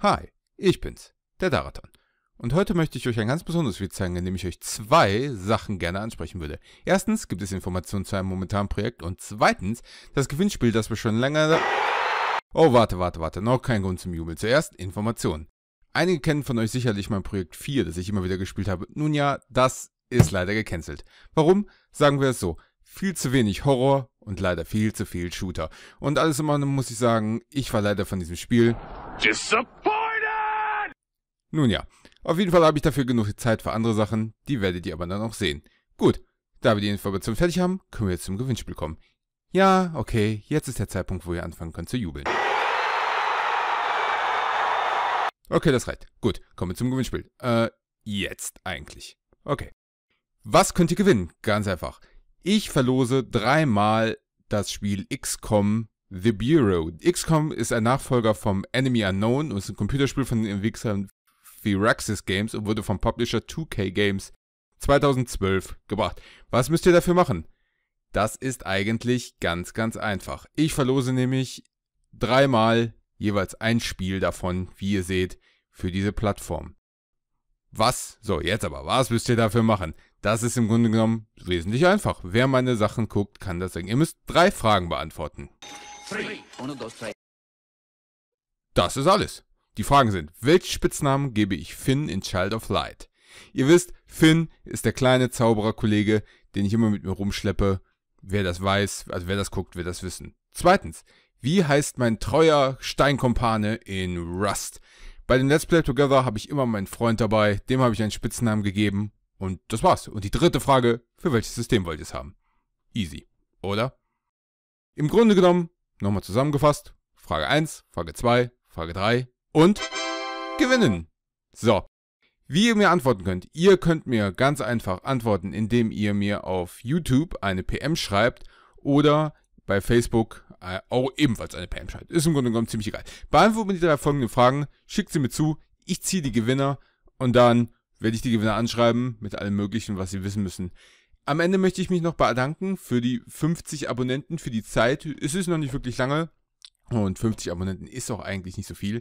Hi, ich bin's, der Darathon. Und heute möchte ich euch ein ganz besonderes Video zeigen, in dem ich euch zwei Sachen gerne ansprechen würde. Erstens gibt es Informationen zu einem momentanen Projekt und zweitens das Gewinnspiel, das wir schon länger... Oh, warte, warte, warte, noch kein Grund zum Jubel. Zuerst Informationen. Einige kennen von euch sicherlich mein Projekt 4, das ich immer wieder gespielt habe. Nun ja, das ist leider gecancelt. Warum? Sagen wir es so. Viel zu wenig Horror und leider viel zu viel Shooter. Und alles in allem muss ich sagen, ich war leider von diesem Spiel... Disappointed nun ja, auf jeden Fall habe ich dafür genug Zeit für andere Sachen, die werdet ihr aber dann auch sehen. Gut, da wir die Information fertig haben, können wir jetzt zum Gewinnspiel kommen. Ja, okay, jetzt ist der Zeitpunkt, wo ihr anfangen könnt zu jubeln. Okay, das reicht. Gut, kommen wir zum Gewinnspiel. Äh, jetzt eigentlich. Okay. Was könnt ihr gewinnen? Ganz einfach. Ich verlose dreimal das Spiel XCOM The Bureau. XCOM ist ein Nachfolger vom Enemy Unknown und ist ein Computerspiel von den Entwicklern wie Raxis Games und wurde vom Publisher 2K Games 2012 gebracht. Was müsst ihr dafür machen? Das ist eigentlich ganz, ganz einfach. Ich verlose nämlich dreimal jeweils ein Spiel davon, wie ihr seht, für diese Plattform. Was? So, jetzt aber, was müsst ihr dafür machen? Das ist im Grunde genommen wesentlich einfach. Wer meine Sachen guckt, kann das sagen. Ihr müsst drei Fragen beantworten. Das ist alles. Die Fragen sind, welchen Spitznamen gebe ich Finn in Child of Light? Ihr wisst, Finn ist der kleine Zaubererkollege, den ich immer mit mir rumschleppe. Wer das weiß, also wer das guckt, wird das wissen. Zweitens, wie heißt mein treuer Steinkompane in Rust? Bei den Let's Play Together habe ich immer meinen Freund dabei, dem habe ich einen Spitznamen gegeben und das war's. Und die dritte Frage, für welches System wollt ihr es haben? Easy, oder? Im Grunde genommen, nochmal zusammengefasst, Frage 1, Frage 2, Frage 3, und gewinnen. So, wie ihr mir antworten könnt, ihr könnt mir ganz einfach antworten, indem ihr mir auf YouTube eine PM schreibt oder bei Facebook äh, auch ebenfalls eine PM schreibt. Ist im Grunde genommen ziemlich egal. Beantwortet mir die drei folgenden Fragen, schickt sie mir zu, ich ziehe die Gewinner und dann werde ich die Gewinner anschreiben mit allem Möglichen, was sie wissen müssen. Am Ende möchte ich mich noch bedanken für die 50 Abonnenten, für die Zeit. Es ist noch nicht wirklich lange und 50 Abonnenten ist auch eigentlich nicht so viel.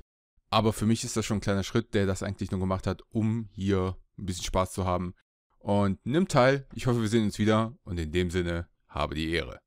Aber für mich ist das schon ein kleiner Schritt, der das eigentlich nur gemacht hat, um hier ein bisschen Spaß zu haben. Und nimm teil. Ich hoffe, wir sehen uns wieder. Und in dem Sinne, habe die Ehre.